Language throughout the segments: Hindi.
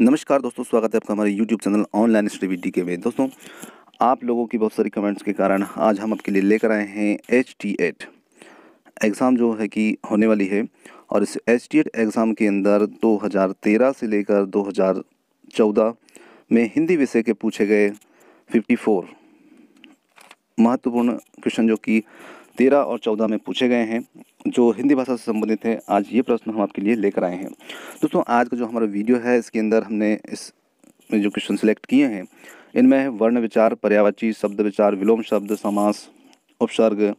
नमस्कार दोस्तों स्वागत है आपका हमारे YouTube चैनल ऑनलाइन स्टडी के में दोस्तों आप लोगों की बहुत सारी कमेंट्स के कारण आज हम आपके लिए लेकर आए हैं एच टी एट एग्ज़ाम जो है कि होने वाली है और इस एच टी एट एग्ज़ाम के अंदर 2013 से लेकर 2014 में हिंदी विषय के पूछे गए 54 महत्वपूर्ण क्वेश्चन जो कि तेरह और चौदह में पूछे गए हैं जो हिंदी भाषा से संबंधित है आज ये प्रश्न हम आपके लिए लेकर आए हैं दोस्तों आज का जो हमारा वीडियो है इसके अंदर हमने इस में जो क्वेश्चन सिलेक्ट किए हैं इनमें वर्ण विचार पर्यावाची शब्द विचार विलोम शब्द समास उपसर्ग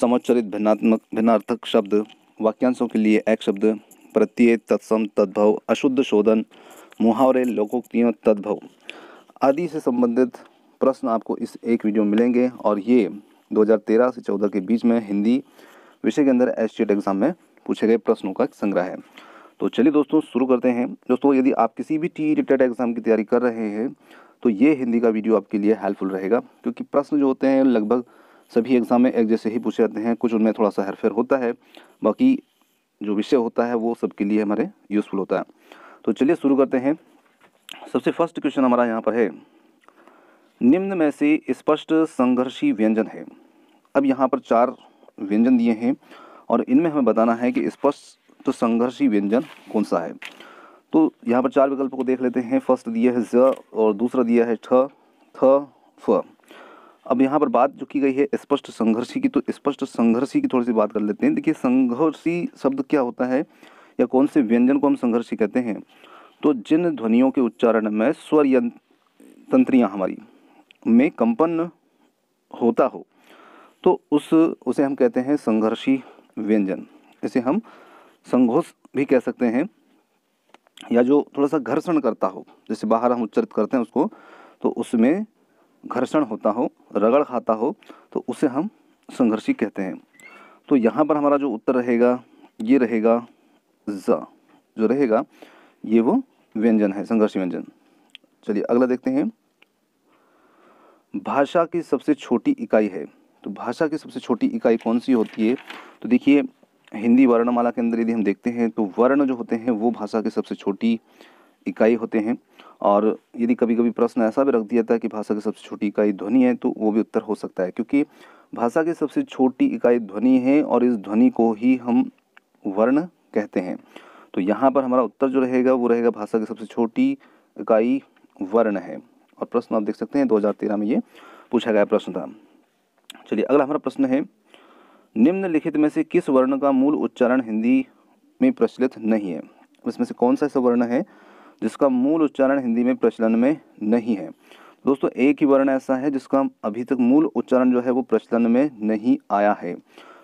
समोच्चरित भिन्नात्मक भिन्नार्थक शब्द वाक्यांशों के लिए एक शब्द प्रत्यय तत्सम तद्भव अशुद्ध शोधन मुहावरे लोकोक्तियों तद्भव आदि से संबंधित प्रश्न आपको इस एक वीडियो में मिलेंगे और ये 2013 से 14 के बीच में हिंदी विषय के अंदर एस एग्ज़ाम में पूछे गए प्रश्नों का एक संग्रह है तो चलिए दोस्तों शुरू करते हैं दोस्तों यदि आप किसी भी टी रिलेटेड एग्ज़ाम की तैयारी कर रहे हैं तो ये हिंदी का वीडियो आपके लिए हेल्पफुल रहेगा क्योंकि प्रश्न जो होते हैं लगभग सभी एग्ज़ाम में एक जैसे ही पूछे जाते हैं कुछ उनमें थोड़ा सा हेरफेर होता है बाकी जो विषय होता है वो सबके लिए हमारे यूज़फुल होता है तो चलिए शुरू करते हैं सबसे फर्स्ट क्वेश्चन हमारा यहाँ पर है निम्न में से स्पष्ट संघर्षी व्यंजन है अब यहाँ पर चार व्यंजन दिए हैं और इनमें हमें बताना है कि स्पष्ट संघर्षी व्यंजन कौन सा है तो यहाँ पर चार विकल्प को देख लेते हैं फर्स्ट दिया है ज और दूसरा दिया है ठ थ फ अब यहाँ पर बात जो की गई है स्पष्ट संघर्षी की तो स्पष्ट संघर्षी की थोड़ी सी बात कर लेते हैं देखिए संघर्षी शब्द क्या होता है या कौन से व्यंजन को हम संघर्षी कहते हैं तो जिन ध्वनियों के उच्चारण में स्वर तंत्रियाँ हमारी में कंपन होता हो तो उस उसे हम कहते हैं संघर्षी व्यंजन इसे हम संघोष भी कह सकते हैं या जो थोड़ा सा घर्षण करता हो जैसे बाहर हम उच्चरित करते हैं उसको तो उसमें घर्षण होता हो रगड़ खाता हो तो उसे हम संघर्षी कहते हैं तो यहाँ पर हमारा जो उत्तर रहेगा ये रहेगा ज जो रहेगा ये वो व्यंजन है संघर्षी व्यंजन चलिए अगला देखते हैं भाषा की सबसे छोटी इकाई है तो भाषा की सबसे छोटी इकाई कौन सी होती है तो देखिए हिंदी वर्णमाला के अंदर यदि हम देखते हैं तो वर्ण जो होते हैं वो भाषा की सबसे छोटी इकाई होते हैं और यदि कभी कभी प्रश्न ऐसा भी रख दिया था कि भाषा की सबसे छोटी इकाई ध्वनि है तो वो भी उत्तर हो सकता है क्योंकि भाषा की सबसे छोटी इकाई ध्वनि है और इस ध्वनि को ही हम वर्ण कहते हैं तो यहाँ पर हमारा उत्तर जो रहेगा वो रहेगा भाषा की सबसे छोटी इकाई वर्ण है और प्रश्न आप देख सकते हैं दो में ये पूछा गया प्रश्न था चलिए अगला हमारा प्रश्न है निम्नलिखित में से किस वर्ण का मूल उच्चारण हिंदी में प्रचलित नहीं है इसमें से कौन सा ऐसा वर्ण है जिसका मूल उच्चारण हिंदी में प्रचलन में नहीं है दोस्तों एक ही वर्ण ऐसा है जिसका अभी तक मूल उच्चारण जो है वो प्रचलन में नहीं आया है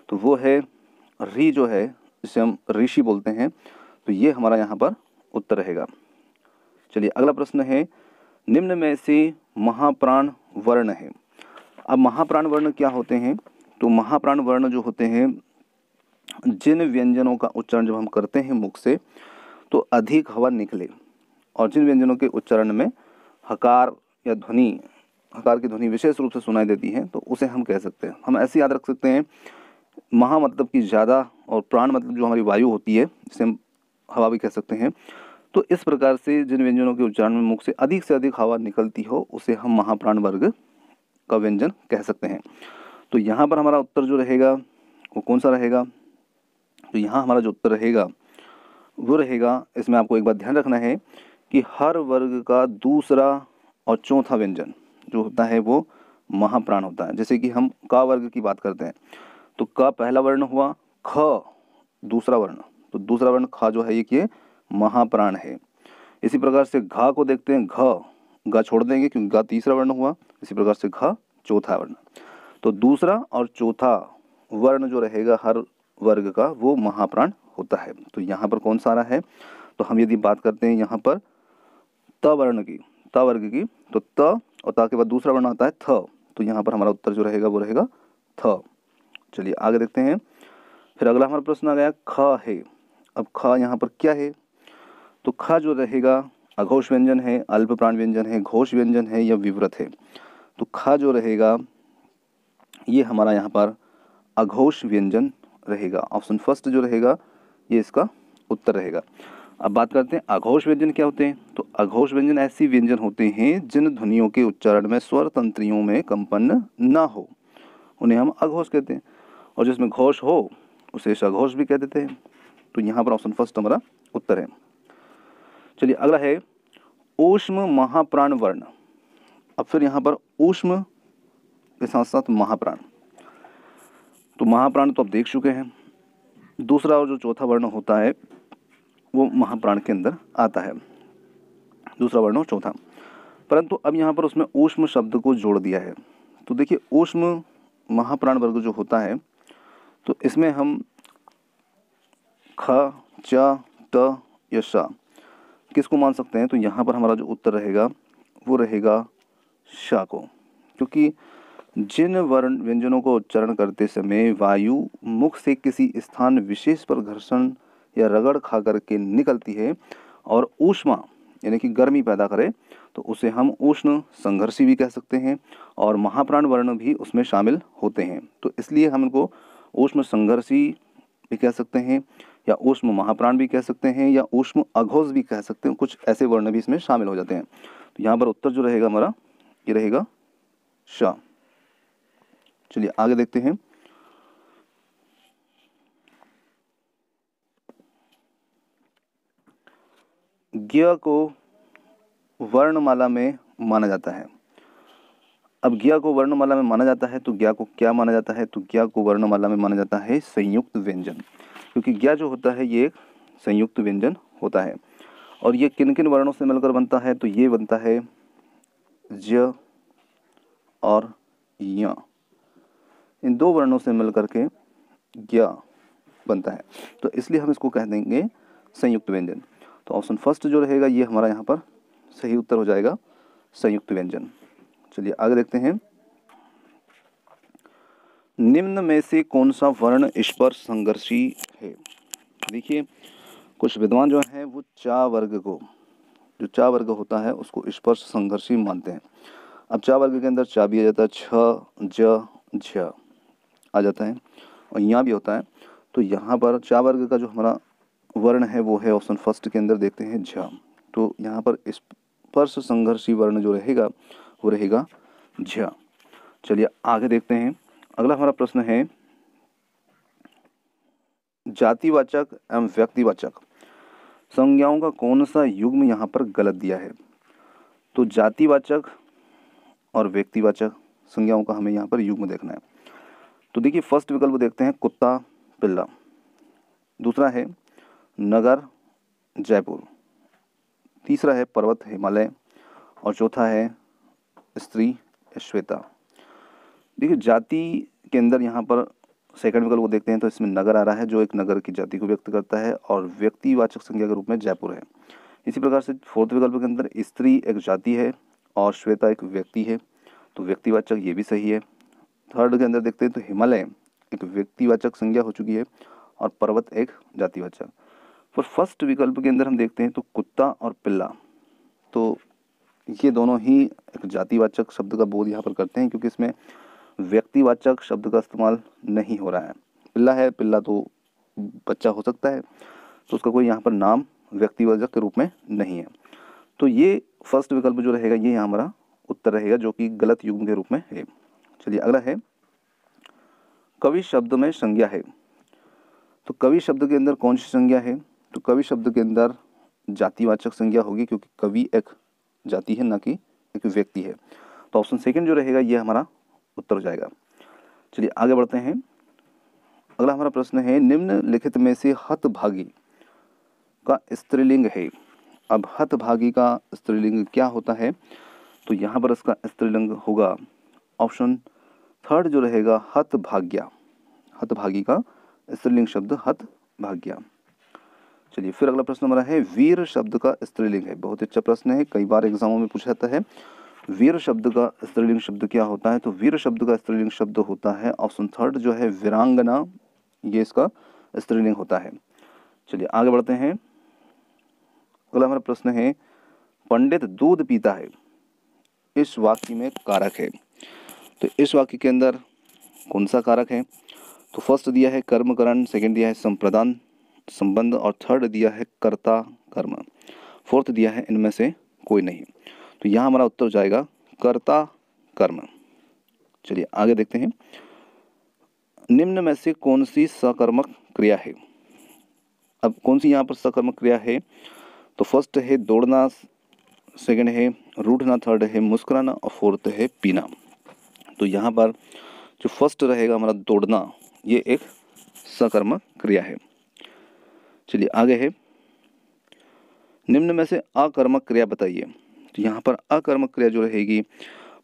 तो वो है री जो है जिसे हम ऋषि बोलते हैं तो ये हमारा यहाँ पर उत्तर रहेगा चलिए अगला प्रश्न है निम्न में से महाप्राण वर्ण है अब महाप्राण वर्ण क्या होते हैं तो महाप्राण वर्ण जो होते हैं जिन व्यंजनों का उच्चारण जब हम करते हैं मुख से तो अधिक हवा निकले और जिन व्यंजनों के उच्चारण में हकार या ध्वनि हकार की ध्वनि विशेष रूप से सुनाई देती है तो उसे हम कह सकते हैं हम ऐसे याद रख सकते हैं महा मतलब कि ज़्यादा और प्राण मतलब जो हमारी वायु होती है जिसे हम हवा भी कह सकते हैं तो इस प्रकार से जिन व्यंजनों के उच्चारण में मुख से अधिक से अधिक हवा निकलती हो उसे हम महाप्राण वर्ग का व्यंजन कह सकते हैं तो यहाँ पर हमारा उत्तर जो रहेगा वो कौन सा रहेगा तो यहाँ हमारा जो उत्तर रहेगा वो रहेगा इसमें आपको एक बात ध्यान रखना है कि हर वर्ग का दूसरा और चौथा व्यंजन जो होता है वो महाप्राण होता है जैसे कि हम का वर्ग की बात करते हैं तो का पहला वर्ण हुआ ख दूसरा वर्ण तो दूसरा वर्ण ख जो है ये कि महाप्राण है इसी प्रकार से घा को देखते हैं घ ग छोड़ देंगे क्योंकि घा तीसरा वर्ण हुआ इसी प्रकार से घ चौथा वर्ण तो दूसरा और चौथा वर्ण जो रहेगा हर वर्ग का वो महाप्राण होता है तो यहाँ पर कौन सा रहा है तो हम यदि बात करते हैं यहाँ पर त वर्ण की त वर्ग की तो त और त के बाद दूसरा वर्ण आता है थ तो यहाँ पर हमारा उत्तर जो रहेगा वो रहेगा थ चलिए आगे देखते हैं फिर अगला हमारा प्रश्न आ गया ख है अब ख यहाँ पर क्या है तो ख जो रहेगा अघोष व्यंजन है अल्प प्राण व्यंजन है घोष व्यंजन है या विव्रत है तो ख जो रहेगा ये हमारा यहाँ पर अघोष व्यंजन रहेगा ऑप्शन फर्स्ट जो रहेगा ये इसका उत्तर रहेगा अब बात करते हैं अघोष व्यंजन क्या होते हैं तो अघोष व्यंजन ऐसी व्यंजन होते हैं जिन ध्वनियों के उच्चारण में स्वर तंत्रियों में कंपन ना हो उन्हें हम अघोष कहते हैं और जिसमें घोष हो उसे अघोष भी कह देते हैं तो यहाँ पर ऑप्शन फर्स्ट हमारा उत्तर है चलिए अगला है ऊष्म महाप्राण वर्ण अब फिर यहाँ पर ऊष्म के साथ साथ महाप्राण तो महाप्राण तो आप देख चुके हैं दूसरा और जो चौथा वर्ण होता है वो महाप्राण के अंदर आता है दूसरा वर्ण और चौथा परंतु अब यहाँ पर उसमें ऊष्म शब्द को जोड़ दिया है तो देखिए ऊष्म महाप्राण वर्ग जो होता है तो इसमें हम ख च ट या किसको मान सकते हैं तो यहाँ पर हमारा जो उत्तर रहेगा वो रहेगा शाह को क्योंकि जिन वर्ण व्यंजनों को उच्चारण करते समय वायु मुख से किसी स्थान विशेष पर घर्षण या रगड़ खा करके निकलती है और ऊष्मा यानी कि गर्मी पैदा करे तो उसे हम उष्ण संघर्षी भी कह सकते हैं और महाप्राण वर्ण भी उसमें शामिल होते हैं तो इसलिए हम इनको उष्ण संघर्षी भी कह सकते हैं या उष्म महाप्राण भी कह सकते हैं या उष्म अघोष भी कह सकते हैं कुछ ऐसे वर्ण भी इसमें शामिल हो जाते हैं तो यहाँ पर उत्तर जो रहेगा हमारा ये रहेगा शाह चलिए आगे देखते हैं ज्ञ को वर्णमाला में माना जाता है अब ज्ञा को वर्णमाला में माना जाता है तो ज्ञा को क्या माना जाता है तो ज्ञा को वर्णमाला में माना जाता है संयुक्त व्यंजन क्योंकि ज्ञा जो होता है ये एक संयुक्त व्यंजन होता है और ये किन किन वर्णों से मिलकर बनता है तो ये बनता है ज और या इन दो वर्णों से मिलकर के ज्ञा बनता है तो इसलिए हम इसको कह देंगे संयुक्त व्यंजन तो ऑप्शन फर्स्ट जो रहेगा ये हमारा यहाँ पर सही उत्तर हो जाएगा संयुक्त व्यंजन चलिए आगे देखते हैं निम्न में से कौन सा वर्ण स्पर्श संघर्षी है देखिए कुछ विद्वान जो हैं वो चा वर्ग को जो चा वर्ग होता है उसको स्पर्श संघर्षी मानते हैं अब चा वर्ग के अंदर चा भी आ जाता है छ ज झ आ जाता है और यहाँ भी होता है तो यहाँ पर चा वर्ग का जो हमारा वर्ण है वो है ऑप्शन फर्स्ट के अंदर देखते हैं झ तो यहाँ पर स्पर्श संघर्षी वर्ण जो रहेगा वो रहेगा झ चलिए आगे देखते हैं अगला हमारा प्रश्न है जातिवाचक एवं व्यक्तिवाचक संज्ञाओं का कौन सा युग्म यहाँ पर गलत दिया है तो जातिवाचक और व्यक्तिवाचक संज्ञाओं का हमें यहाँ पर युग्म देखना है तो देखिए फर्स्ट विकल्प देखते हैं कुत्ता पिल्ला दूसरा है नगर जयपुर तीसरा है पर्वत हिमालय और चौथा है स्त्री श्वेता देखिए जाति के अंदर यहाँ पर सेकंड विकल्प को देखते हैं तो इसमें नगर आ रहा है जो एक नगर की जाति को व्यक्त करता है और व्यक्तिवाचक संज्ञा के रूप में जयपुर है इसी प्रकार से फोर्थ विकल्प के अंदर स्त्री एक जाति है और श्वेता एक व्यक्ति है तो व्यक्तिवाचक ये भी सही है थर्ड के अंदर देखते हैं तो हिमालय एक व्यक्तिवाचक संज्ञा हो चुकी है और पर्वत एक जातिवाचक फिर फर्स्ट विकल्प के अंदर हम देखते हैं तो कुत्ता और पिल्ला तो ये दोनों ही एक जातिवाचक शब्द का बोध यहाँ पर करते हैं क्योंकि इसमें व्यक्तिवाचक शब्द का इस्तेमाल नहीं हो रहा है पिल्ला है पिल्ला तो बच्चा हो सकता है तो उसका कोई यहाँ पर नाम व्यक्तिवाचक के रूप में नहीं है तो ये फर्स्ट विकल्प जो रहेगा ये हमारा उत्तर रहेगा जो कि गलत युग के रूप में है चलिए अगला है कवि शब्द में संज्ञा है तो कवि शब्द के अंदर कौन सी संज्ञा है तो कवि शब्द के अंदर जातिवाचक संज्ञा होगी क्योंकि कवि एक जाति है ना कि एक व्यक्ति है तो ऑप्शन सेकंड जो रहेगा ये हमारा उत्तर हो जाएगा चलिए आगे बढ़ते हैं अगला हमारा प्रश्न है निम्नलिखित में से हतभागी का स्त्रीलिंग है अब हतभागी का स्त्रीलिंग क्या होता है तो यहाँ पर इसका स्त्रीलिंग होगा ऑप्शन थर्ड जो रहेगा हत भाग्या हत भागी का स्त्रीलिंग शब्द हत भाग्या चलिए फिर अगला प्रश्न हमारा है वीर शब्द का स्त्रीलिंग है बहुत अच्छा प्रश्न है कई बार एग्जामों में पूछा जाता है वीर शब्द का स्त्रीलिंग शब्द क्या होता है तो वीर शब्द का स्त्रीलिंग शब्द होता है ऑप्शन थर्ड जो है वीरांगना ये इसका स्त्रीलिंग होता है चलिए आगे बढ़ते हैं अगला हमारा प्रश्न है पंडित दूध पीता है इस वाक्य में कारक है तो इस वाक्य के अंदर कौन सा कारक है तो फर्स्ट दिया है कर्मकरण सेकंड दिया है संप्रदान संबंध और थर्ड दिया है कर्ता कर्म फोर्थ दिया है इनमें से कोई नहीं तो यहाँ हमारा उत्तर हो जाएगा कर्ता कर्म चलिए आगे देखते हैं निम्न में से कौन सी सकर्मक क्रिया है अब कौन सी यहाँ पर सकर्मक क्रिया है तो फर्स्ट है दौड़ना सेकंड है रूठना थर्ड है मुस्कुराना और फोर्थ है पीना तो यहाँ पर जो फर्स्ट रहेगा हमारा दौड़ना ये एक सकर्मक क्रिया है चलिए आगे है निम्न में से अकर्मक क्रिया बताइए तो यहाँ पर अकर्मक क्रिया जो रहेगी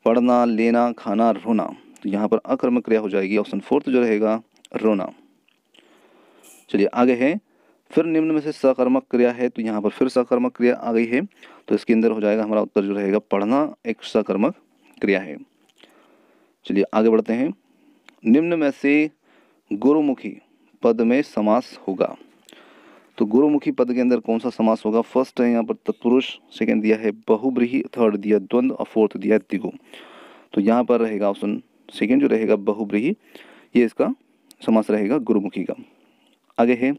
पढ़ना लेना खाना रोना तो यहाँ पर अकर्मक क्रिया हो जाएगी ऑप्शन फोर्थ तो जो रहेगा रोना चलिए आगे है फिर निम्न में से सकर्मक क्रिया है तो यहाँ पर फिर सकर्मक क्रिया आ गई है तो इसके अंदर हो जाएगा हमारा उत्तर जो रहेगा पढ़ना एक सकर्मक क्रिया है चलिए आगे बढ़ते हैं निम्न में से गुरुमुखी पद में समास होगा तो गुरुमुखी पद के अंदर कौन सा समास होगा फर्स्ट है यहाँ पर तत्पुरुष सेकेंड दिया है बहुब्रीही थर्ड दिया द्वंद्व और फोर्थ दिया तिगु तो यहाँ पर रहेगा ऑप्शन सेकेंड जो रहेगा बहुब्रीही ये इसका समास रहेगा गुरुमुखी का आगे है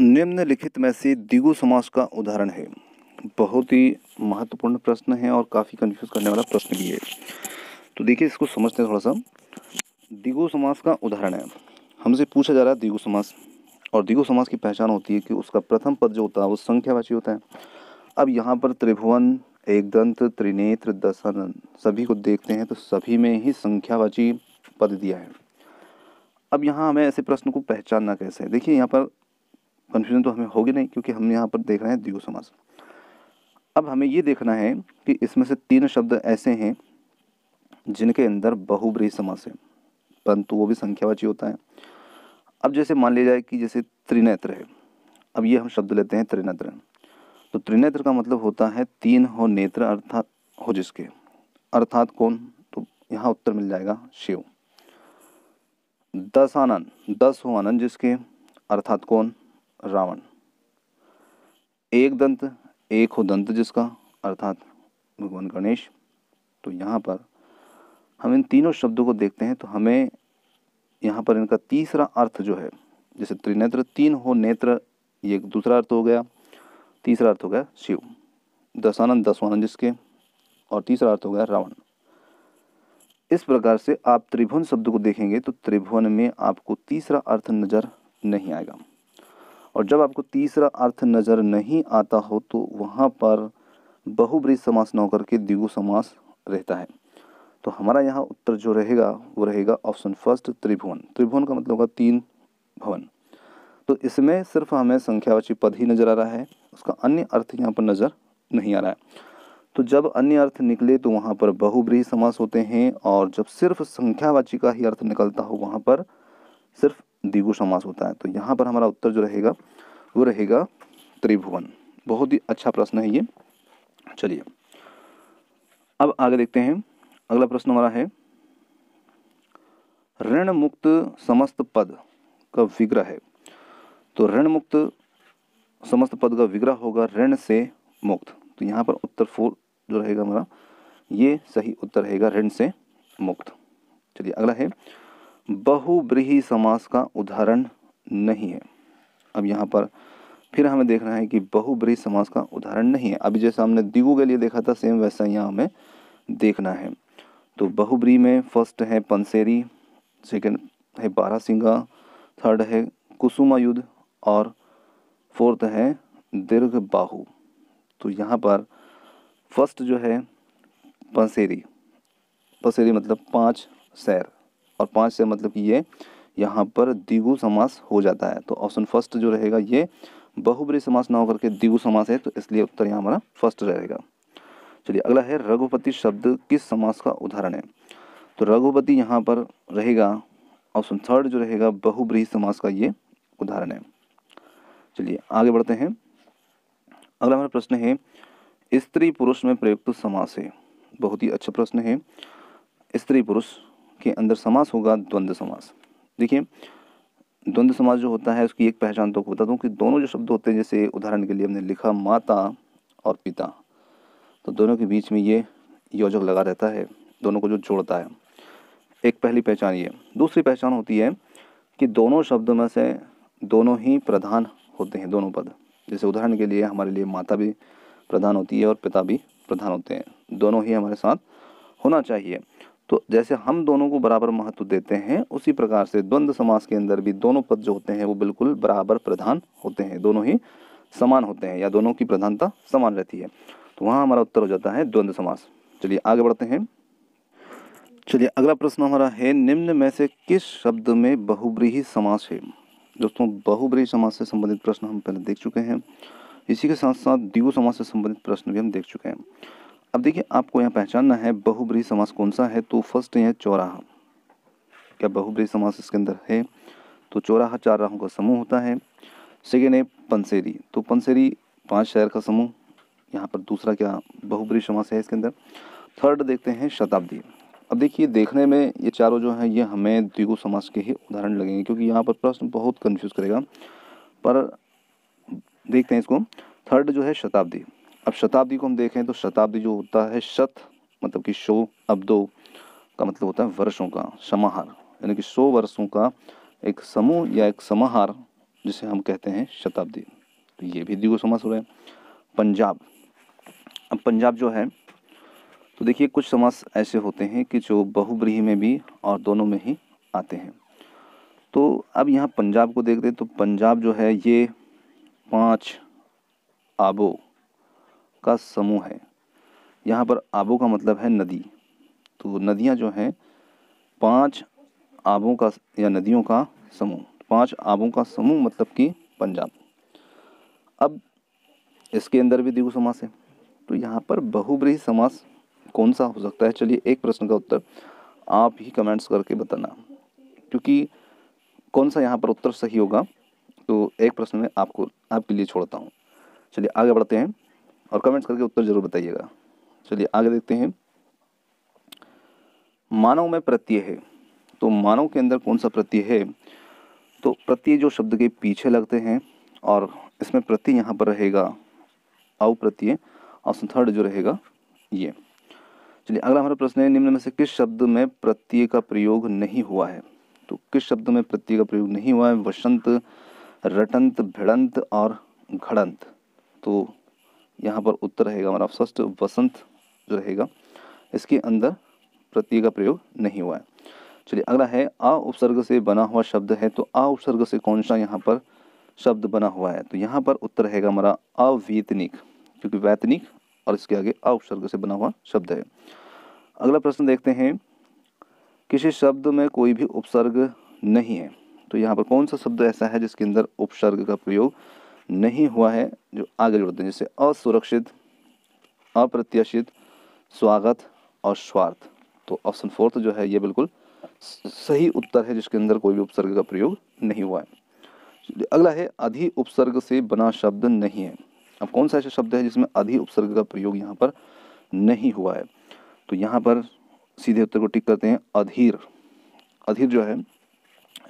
निम्नलिखित में से दिगु समास का उदाहरण है बहुत ही महत्वपूर्ण प्रश्न है और काफ़ी कन्फ्यूज करने वाला प्रश्न भी है तो देखिए इसको समझते हैं थोड़ा सा दिगु समास का उदाहरण है हमसे पूछा जा रहा है दिगु समास और दिगु समास की पहचान होती है कि उसका प्रथम पद जो होता है वो संख्यावाची होता है अब यहाँ पर त्रिभुवन एकदंत त्रिनेत्र दशन सभी को देखते हैं तो सभी में ही संख्यावाची पद दिया है अब यहाँ हमें ऐसे प्रश्न को पहचानना कैसे है देखिए यहाँ पर कन्फ्यूजन तो हमें होगी नहीं क्योंकि हम यहाँ पर देख रहे हैं द्विगु समास अब हमें ये देखना है कि इसमें से तीन शब्द ऐसे हैं जिनके अंदर बहुब्रीही समास है परंतु वो भी संख्यावाची होता है अब जैसे मान लिया जाए कि जैसे त्रिनेत्र है अब ये हम शब्द लेते हैं त्रिनेत्र तो त्रिनेत्र का मतलब होता है तीन हो नेत्र अर्थात हो जिसके अर्थात कौन तो यहाँ उत्तर मिल जाएगा शिव दस आनंद दस हो आनंद जिसके अर्थात कौन रावण एक दंत एक हो दंत जिसका अर्थात भगवान गणेश तो यहाँ पर हम इन तीनों शब्दों को देखते हैं तो हमें यहाँ पर इनका तीसरा अर्थ जो है जैसे त्रिनेत्र तीन हो नेत्र ये दूसरा अर्थ हो गया तीसरा अर्थ हो गया शिव दशानंद दसवानंद जिसके और तीसरा अर्थ हो गया रावण इस प्रकार से आप त्रिभुवन शब्द को देखेंगे तो त्रिभुवन में आपको तीसरा अर्थ नज़र नहीं आएगा और जब आपको तीसरा अर्थ नज़र नहीं आता हो तो वहाँ पर बहुब्री समास न होकर के द्विगु समास रहता है तो हमारा यहाँ उत्तर जो रहेगा वो रहेगा ऑप्शन फर्स्ट त्रिभुवन त्रिभुवन का मतलब होगा तीन भवन तो इसमें सिर्फ हमें संख्यावाची पद ही नज़र आ रहा है उसका अन्य अर्थ यहाँ पर नज़र नहीं आ रहा है तो जब अन्य अर्थ निकले तो वहाँ पर बहुब्रीही समास होते हैं और जब सिर्फ संख्यावाची का ही अर्थ निकलता हो वहाँ पर सिर्फ दिगु समास होता है तो यहाँ पर हमारा उत्तर जो रहेगा वो रहेगा त्रिभुवन बहुत ही अच्छा प्रश्न है ये चलिए अब आगे देखते हैं अगला प्रश्न हमारा है ऋण मुक्त समस्त पद का विग्रह है तो ऋण मुक्त समस्त पद का विग्रह होगा ऋण से मुक्त तो यहाँ पर उत्तर फोर जो रहेगा हमारा ये सही उत्तर रहेगा ऋण से मुक्त चलिए अगला है बहुब्रीही समास का उदाहरण नहीं है अब यहाँ पर फिर हमें देखना है कि बहुब्रीही समास का उदाहरण नहीं है अभी जैसे हमने दिगो के लिए देखा था सेम वैसा यहाँ हमें देखना है तो बहुबरी में फर्स्ट है पंसेरी सेकंड है सिंगा थर्ड है कुसुमायुद्ध और फोर्थ है दीर्घ बाहु तो यहाँ पर फर्स्ट जो है पंसेरी पंसेरी मतलब पाँच सैर और पाँच सैर मतलब कि ये यहाँ पर दिगु समास हो जाता है तो ऑप्शन फर्स्ट जो रहेगा ये बहुबरी समास ना होकर के दिगु समास है तो इसलिए उत्तर यहाँ हमारा फर्स्ट रहेगा चलिए अगला है रघुपति शब्द किस समास का उदाहरण है तो रघुपति यहाँ पर रहेगा ऑप्शन थर्ड जो रहेगा बहुब्रीही समास का ये उदाहरण है चलिए आगे बढ़ते हैं अगला हमारा प्रश्न है स्त्री पुरुष में प्रयुक्त समास है बहुत ही अच्छा प्रश्न है स्त्री पुरुष के अंदर समास होगा द्वंद्व समास देखिए द्वंद्व समास जो होता है उसकी एक पहचान तो बता दूँ कि दोनों जो शब्द होते हैं जैसे उदाहरण के लिए हमने लिखा माता और पिता तो दोनों के बीच में ये योजक लगा रहता है दोनों को जो जोड़ता है एक पहली पहचान ये दूसरी पहचान होती है कि दोनों शब्दों में से दोनों ही प्रधान होते हैं दोनों पद जैसे उदाहरण के लिए हमारे लिए माता भी प्रधान होती है और पिता भी प्रधान होते हैं दोनों ही हमारे साथ होना चाहिए तो जैसे हम दोनों को बराबर महत्व देते हैं उसी प्रकार से द्वंद्व समास के अंदर भी दोनों पद जो होते हैं वो बिल्कुल बराबर प्रधान होते हैं दोनों ही समान होते हैं या दोनों की प्रधानता समान रहती है तो वहाँ हमारा उत्तर हो जाता है द्वंद्व समास चलिए आगे बढ़ते हैं चलिए अगला प्रश्न हमारा है निम्न में से किस शब्द में बहुब्रीही समास है दोस्तों बहुब्रीही समास से संबंधित प्रश्न हम पहले देख चुके हैं इसी के साथ साथ द्यू समास से संबंधित प्रश्न भी हम देख चुके हैं अब देखिए आपको यहाँ पहचानना है बहुब्रीही समास कौन सा है तो फर्स्ट है चौराहा क्या बहुब्रीही समास इसके अंदर है तो चौराहा चार राहों का समूह होता है सेकेंड है पंसेरी तो पंसेरी पाँच शहर का समूह यहाँ पर दूसरा क्या बहुबरी समास है इसके अंदर थर्ड देखते हैं शताब्दी अब देखिए देखने में ये चारों जो हैं ये हमें द्विगु समास के ही उदाहरण लगेंगे क्योंकि यहाँ पर प्रश्न बहुत कन्फ्यूज़ करेगा पर देखते हैं इसको थर्ड जो है शताब्दी अब शताब्दी को हम देखें तो शताब्दी जो होता है शत मतलब कि सौ अब्दो का मतलब होता है वर्षों का समाहार यानी कि सौ वर्षों का एक समूह या एक समाहार जिसे हम कहते हैं शताब्दी तो ये भी द्विगु समास हो रहे हैं पंजाब अब पंजाब जो है तो देखिए कुछ समास ऐसे होते हैं कि जो बहुब्रीह में भी और दोनों में ही आते हैं तो अब यहाँ पंजाब को देखते हैं तो पंजाब जो है ये पांच आबो का समूह है यहाँ पर आबों का मतलब है नदी तो नदियाँ जो हैं पांच आबों का या नदियों का समूह पांच आबों का समूह मतलब कि पंजाब अब इसके अंदर भी दिगू समास है तो यहाँ पर बहुब्रीही समास कौन सा हो सकता है चलिए एक प्रश्न का उत्तर आप ही कमेंट्स करके बताना क्योंकि कौन सा यहाँ पर उत्तर सही होगा तो एक प्रश्न में आपको आपके लिए छोड़ता हूँ चलिए आगे बढ़ते हैं और कमेंट्स करके उत्तर जरूर बताइएगा चलिए आगे देखते हैं मानव में प्रत्यय है तो मानव के अंदर कौन सा प्रत्यय है तो प्रत्यय जो शब्द के पीछे लगते हैं और इसमें प्रत्यय यहाँ पर रहेगा अव प्रत्यय ऑप्शन थर्ड जो रहेगा ये चलिए अगला हमारा प्रश्न है निम्न में से किस शब्द में प्रत्यय का प्रयोग नहीं हुआ है तो किस शब्द में प्रत्यय का प्रयोग नहीं हुआ है वसंत रटंत भिड़ंत और घड़ंत तो यहाँ पर उत्तर रहेगा हमारा फर्स्ट वसंत जो रहेगा इसके अंदर प्रत्यय का प्रयोग नहीं हुआ है चलिए अगला है आ उपसर्ग से बना हुआ शब्द है तो आ उपसर्ग से कौन सा यहाँ पर शब्द बना हुआ है तो यहाँ पर उत्तर रहेगा हमारा अवैतनिक क्योंकि वैतनिक और इसके आगे अपसर्ग से बना हुआ शब्द है अगला प्रश्न देखते हैं किसी शब्द में कोई भी उपसर्ग नहीं है तो यहाँ पर कौन सा शब्द ऐसा है जिसके अंदर उपसर्ग का प्रयोग नहीं हुआ है जो आगे जोड़ते हैं जैसे असुरक्षित अप्रत्याशित स्वागत और स्वार्थ तो ऑप्शन फोर्थ जो है ये बिल्कुल सही उत्तर है जिसके अंदर कोई भी उपसर्ग का प्रयोग नहीं हुआ है अगला है अधि उपसर्ग से बना शब्द नहीं है अब कौन सा ऐसा शब्द है जिसमें अधि उपसर्ग का प्रयोग यहाँ पर नहीं हुआ है तो यहाँ पर सीधे उत्तर को टिक करते हैं अधीर अधीर जो है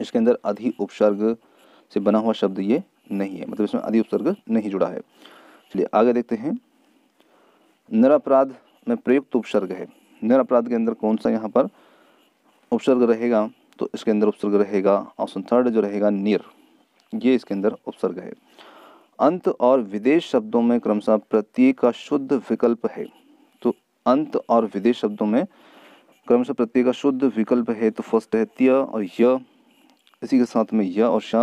इसके अंदर अधि उपसर्ग से बना हुआ शब्द ये नहीं है मतलब इसमें अधि उपसर्ग नहीं जुड़ा है चलिए आगे देखते हैं निरअपराध में प्रयुक्त उपसर्ग है निरअपराध के अंदर कौन सा यहाँ पर उपसर्ग रहेगा तो इसके अंदर उपसर्ग रहेगा ऑप्शन थर्ड जो रहेगा निर ये इसके अंदर उपसर्ग है अंत और विदेश शब्दों में क्रमशः प्रत्यय का शुद्ध विकल्प है तो अंत और विदेश शब्दों में क्रमशः प्रत्यय का शुद्ध विकल्प है तो फर्स्ट है त्य और य इसी के साथ में य और श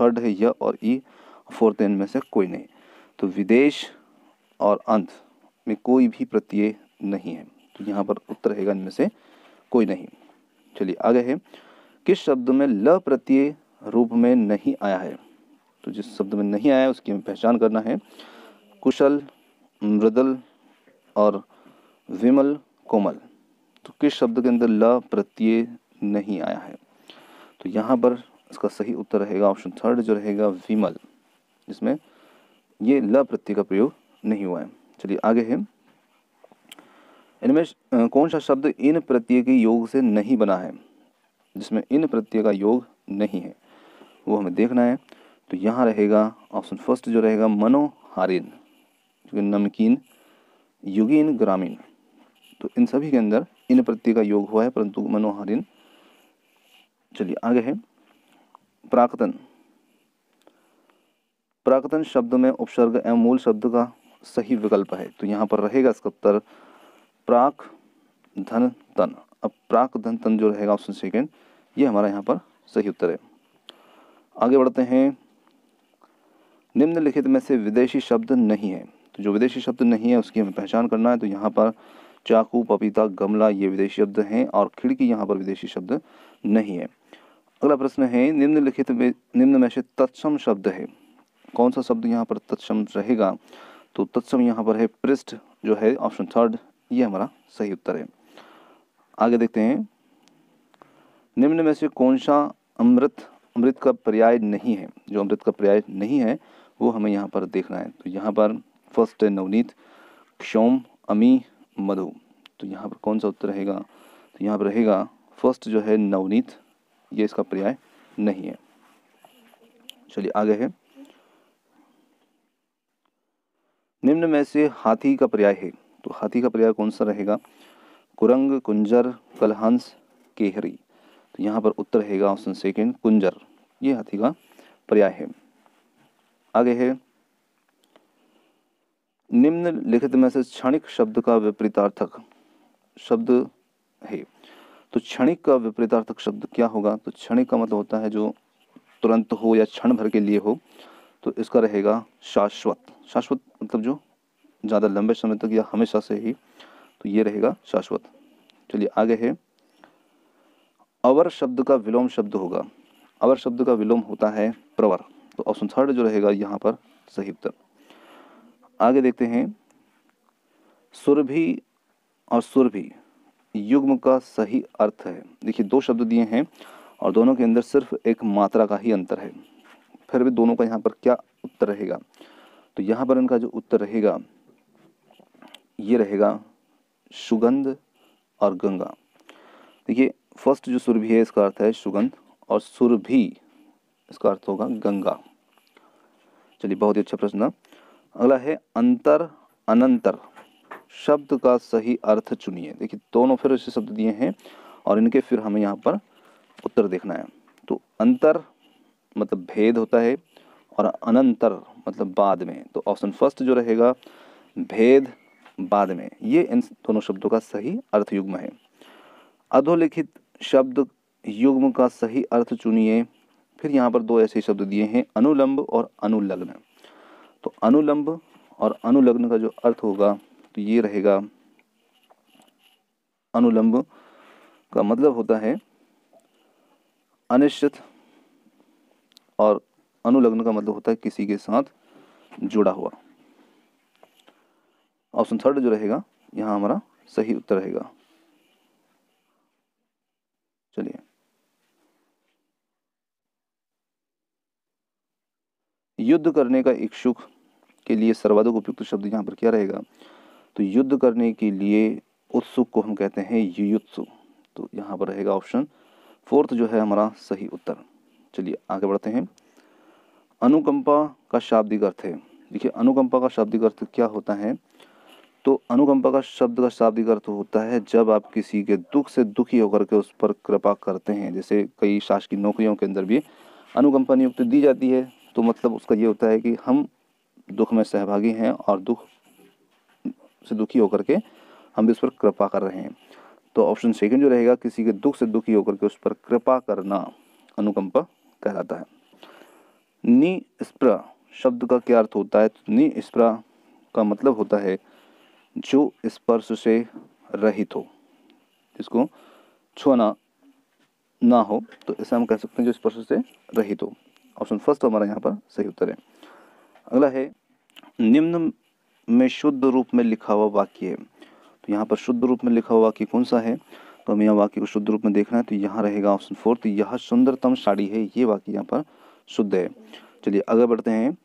थर्ड है य और ई फोर्थ इनमें से कोई नहीं तो विदेश और अंत में कोई भी प्रत्यय नहीं है तो यहाँ पर उत्तर रहेगा इनमें से कोई नहीं चलिए आगे है किस शब्द में ल प्रत्यय रूप में नहीं आया है तो जिस शब्द में नहीं आया उसकी हमें पहचान करना है कुशल मृदल और विमल कोमल तो किस शब्द के अंदर ल प्रत्यय नहीं आया है तो यहाँ पर इसका सही उत्तर रहेगा ऑप्शन थर्ड जो रहेगा विमल जिसमें ये ल प्रत्यय का प्रयोग नहीं हुआ है चलिए आगे है इनमें कौन सा शब्द इन प्रत्यय के योग से नहीं बना है जिसमें इन प्रत्यय का योग नहीं है वो हमें देखना है तो यहाँ रहेगा ऑप्शन फर्स्ट जो रहेगा मनोहारिन जो नमकीन युगीन ग्रामीण तो इन सभी के अंदर इन प्रत्यय का योग हुआ है परंतु मनोहारिन चलिए आगे है प्राकतन प्राकतन शब्द में उपसर्ग एवं मूल शब्द का सही विकल्प है तो यहाँ पर रहेगा इसका उत्तर प्राक धन तन अब प्राक धन तन जो रहेगा ऑप्शन सेकेंड ये हमारा यहाँ पर सही उत्तर है आगे बढ़ते हैं निम्नलिखित में से विदेशी शब्द नहीं है तो जो विदेशी शब्द नहीं है उसकी हमें पहचान करना है तो यहाँ पर चाकू पपीता गमला ये विदेशी शब्द हैं और खिड़की यहाँ पर विदेशी शब्द नहीं है अगला प्रश्न है निम्नलिखित में निम्न में से तत्सम शब्द है कौन सा शब्द यहाँ पर तत्सम रहेगा तो तत्सम यहाँ पर है पृष्ठ जो है ऑप्शन थर्ड ये हमारा सही उत्तर है आगे देखते हैं निम्न में से कौन सा अमृत अमृत का पर्याय नहीं है जो अमृत का पर्याय नहीं है वो हमें यहाँ पर देखना है तो यहाँ पर फर्स्ट है नवनीत क्षोम अमी मधु तो यहाँ पर कौन सा उत्तर रहेगा तो यहाँ पर रहेगा फर्स्ट जो है नवनीत ये इसका पर्याय नहीं है चलिए आगे है निम्न में से हाथी का पर्याय है तो हाथी का पर्याय कौन सा रहेगा कुरंग कुंजर कलहंस केहरी तो यहाँ पर उत्तर रहेगा ऑप्शन सेकेंड कुंजर ये हाथी का पर्याय है आगे है निम्न लिखित में से क्षणिक शब्द का विपरीतार्थक शब्द है तो क्षणिक का विपरीतार्थक शब्द क्या होगा तो क्षणिक का मतलब होता है जो तुरंत हो या क्षण भर के लिए हो तो इसका रहेगा शाश्वत शाश्वत मतलब जो ज़्यादा लंबे समय तक या हमेशा से ही तो ये रहेगा शाश्वत चलिए आगे है अवर शब्द का विलोम शब्द होगा अवर शब्द का विलोम होता है प्रवर तो ऑप्शन थर्ड जो रहेगा यहाँ पर सही उत्तर आगे देखते हैं सुरभि और सुरभि युग्म का सही अर्थ है देखिए दो शब्द दिए हैं और दोनों के अंदर सिर्फ एक मात्रा का ही अंतर है फिर भी दोनों का यहाँ पर क्या उत्तर रहेगा तो यहाँ पर इनका जो उत्तर रहेगा ये रहेगा सुगंध और गंगा देखिए फर्स्ट जो सुरभि है इसका अर्थ है सुगंध और सुरभि इसका अर्थ होगा गंगा चलिए बहुत ही अच्छा प्रश्न अगला है अंतर अनंतर शब्द का सही अर्थ चुनिए देखिए दोनों फिर ऐसे शब्द दिए हैं और इनके फिर हमें यहाँ पर उत्तर देखना है तो अंतर मतलब भेद होता है और अनंतर मतलब बाद में तो ऑप्शन फर्स्ट जो रहेगा भेद बाद में ये इन दोनों शब्दों का सही अर्थ युग्म है अधोलिखित शब्द युग्म का सही अर्थ चुनिए फिर यहाँ पर दो ऐसे शब्द दिए हैं अनुलंब और अनुलग्न तो अनुलंब और अनुलग्न का जो अर्थ होगा तो ये रहेगा अनुलंब का मतलब होता है अनिश्चित और अनुलग्न का मतलब होता है किसी के साथ जुड़ा हुआ ऑप्शन थर्ड जो रहेगा यहाँ हमारा सही उत्तर रहेगा चलिए युद्ध करने का इच्छुक के लिए सर्वाधिक उपयुक्त शब्द यहाँ पर क्या रहेगा तो युद्ध करने के लिए उत्सुक को हम कहते हैं युयुत्सु तो यहाँ पर रहेगा ऑप्शन फोर्थ जो है हमारा सही उत्तर चलिए आगे बढ़ते हैं अनुकंपा का शाब्दिक अर्थ है देखिए अनुकंपा का शाब्दिक अर्थ क्या होता है तो अनुकंपा का शब्द का शाब्दिक अर्थ होता है जब आप किसी के दुख से दुखी होकर के उस पर कृपा करते हैं जैसे कई शासकीय नौकरियों के अंदर भी अनुकंपा नियुक्ति दी जाती है तो मतलब उसका ये होता है कि हम दुख में सहभागी हैं और दुख से दुखी होकर के हम भी उस पर कृपा कर रहे हैं तो ऑप्शन सेकंड जो रहेगा किसी के दुख से दुखी होकर के उस पर कृपा करना अनुकंपा कहलाता है नी शब्द का क्या अर्थ होता है तो नी का मतलब होता है जो स्पर्श से रहित हो जिसको छुआना ना हो तो ऐसा हम कह सकते हैं जो स्पर्श से रहित हो ऑप्शन फर्स्ट हमारा यहाँ पर सही उत्तर है अगला है निम्न में शुद्ध रूप में लिखा हुआ वाक्य है तो यहाँ पर शुद्ध रूप में लिखा हुआ वाक्य कौन सा है तो हमें यहाँ वाक्य को शुद्ध रूप में देखना है तो यहाँ रहेगा ऑप्शन फोर्थ यह सुंदरतम साड़ी है ये वाक्य यहाँ पर शुद्ध है चलिए आगे बढ़ते हैं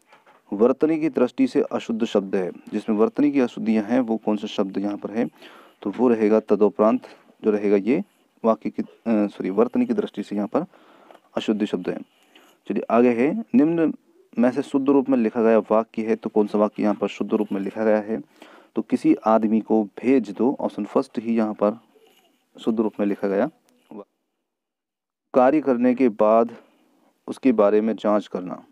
वर्तनी की दृष्टि से अशुद्ध शब्द है जिसमें वर्तनी की अशुद्धियाँ हैं वो कौन सा शब्द यहाँ पर है तो वो रहेगा तदोपरांत जो रहेगा ये वाक्य की सॉरी वर्तनी की दृष्टि से यहाँ पर अशुद्ध शब्द है चलिए आगे है निम्न में से शुद्ध रूप में लिखा गया वाक्य है तो कौन सा वाक्य यहाँ पर शुद्ध रूप में लिखा गया है तो किसी आदमी को भेज दो ऑप्शन फर्स्ट ही यहाँ पर शुद्ध रूप में लिखा गया कार्य करने के बाद उसके बारे में जांच करना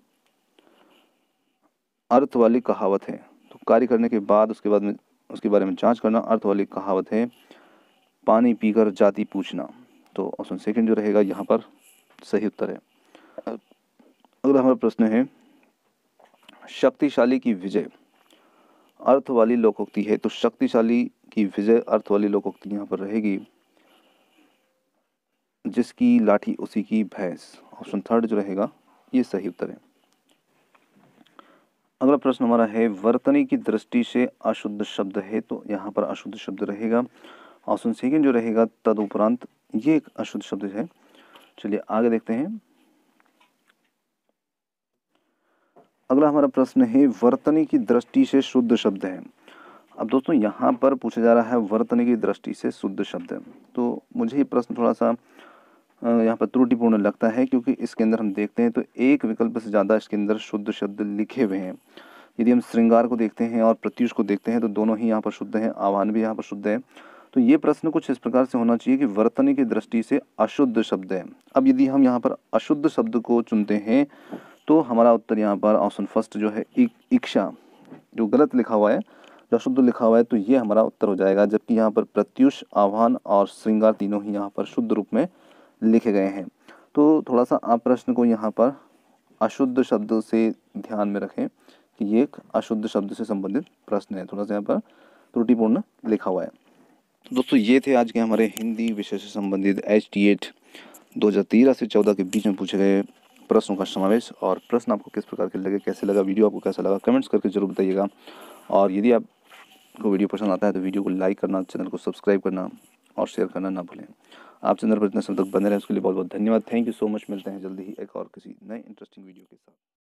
अर्थ वाली कहावत है तो कार्य करने के बाद उसके बाद में उसके बारे में जांच करना अर्थ वाली कहावत है पानी पीकर जाति पूछना तो ऑप्शन सेकंड जो रहेगा यहाँ पर सही उत्तर है अगला हमारा प्रश्न है शक्तिशाली की विजय अर्थ वाली लोकोक्ति है तो शक्तिशाली की विजय अर्थ वाली लोकोक्ति यहाँ पर रहेगी जिसकी लाठी उसी की भैंस ऑप्शन थर्ड जो रहेगा ये सही उत्तर है अगला प्रश्न हमारा है वर्तनी की दृष्टि से अशुद्ध शब्द है तो यहाँ पर अशुद्ध शब्द रहेगा ऑप्शन सेकेंड जो रहेगा तदुपरांत ये एक अशुद्ध शब्द है चलिए आगे देखते हैं अगला हमारा प्रश्न है वर्तनी की दृष्टि से शुद्ध शब्द है अब दोस्तों यहाँ पर पूछा जा रहा है वर्तनी की दृष्टि से शुद्ध शब्द तो मुझे ये प्रश्न थोड़ा सा यहाँ पर त्रुटिपूर्ण लगता है क्योंकि इसके अंदर हम देखते हैं तो एक विकल्प से ज़्यादा इसके अंदर शुद्ध शब्द लिखे हुए हैं यदि हम श्रृंगार को देखते हैं और प्रत्युष को देखते हैं तो दोनों ही यहाँ पर शुद्ध हैं आह्वान भी यहाँ पर शुद्ध है तो ये प्रश्न कुछ इस प्रकार से होना चाहिए कि वर्तनी की दृष्टि से अशुद्ध शब्द है अब यदि हम यहाँ पर अशुद्ध शब्द को चुनते हैं तो हमारा उत्तर यहाँ पर ऑप्शन फर्स्ट जो है इच्छा जो गलत लिखा हुआ है जो शुद्ध लिखा हुआ है तो ये हमारा उत्तर हो जाएगा जबकि यहाँ पर प्रत्युष आह्वान और श्रृंगार तीनों ही यहाँ पर शुद्ध रूप में लिखे गए हैं तो थोड़ा सा आप प्रश्न को यहाँ पर अशुद्ध शब्द से ध्यान में रखें कि ये एक अशुद्ध शब्द से संबंधित प्रश्न है थोड़ा सा यहाँ पर त्रुटिपूर्ण लिखा हुआ है दोस्तों ये थे आज के हमारे हिंदी विषय से संबंधित एच टी एट दो हज़ार तेरह से चौदह के बीच में पूछे गए प्रश्नों का समावेश और प्रश्न आपको किस प्रकार के लगे कैसे लगा वीडियो आपको कैसा लगा कमेंट्स करके जरूर बताइएगा और यदि आपको वीडियो पसंद आता है तो वीडियो को लाइक करना चैनल को सब्सक्राइब करना और शेयर करना ना भूलें आप चैनल पर इतने समय तक बने रहें उसके लिए बहुत बहुत धन्यवाद थैंक यू सो मच मिलते हैं जल्दी ही एक और किसी नए इंटरेस्टिंग वीडियो के साथ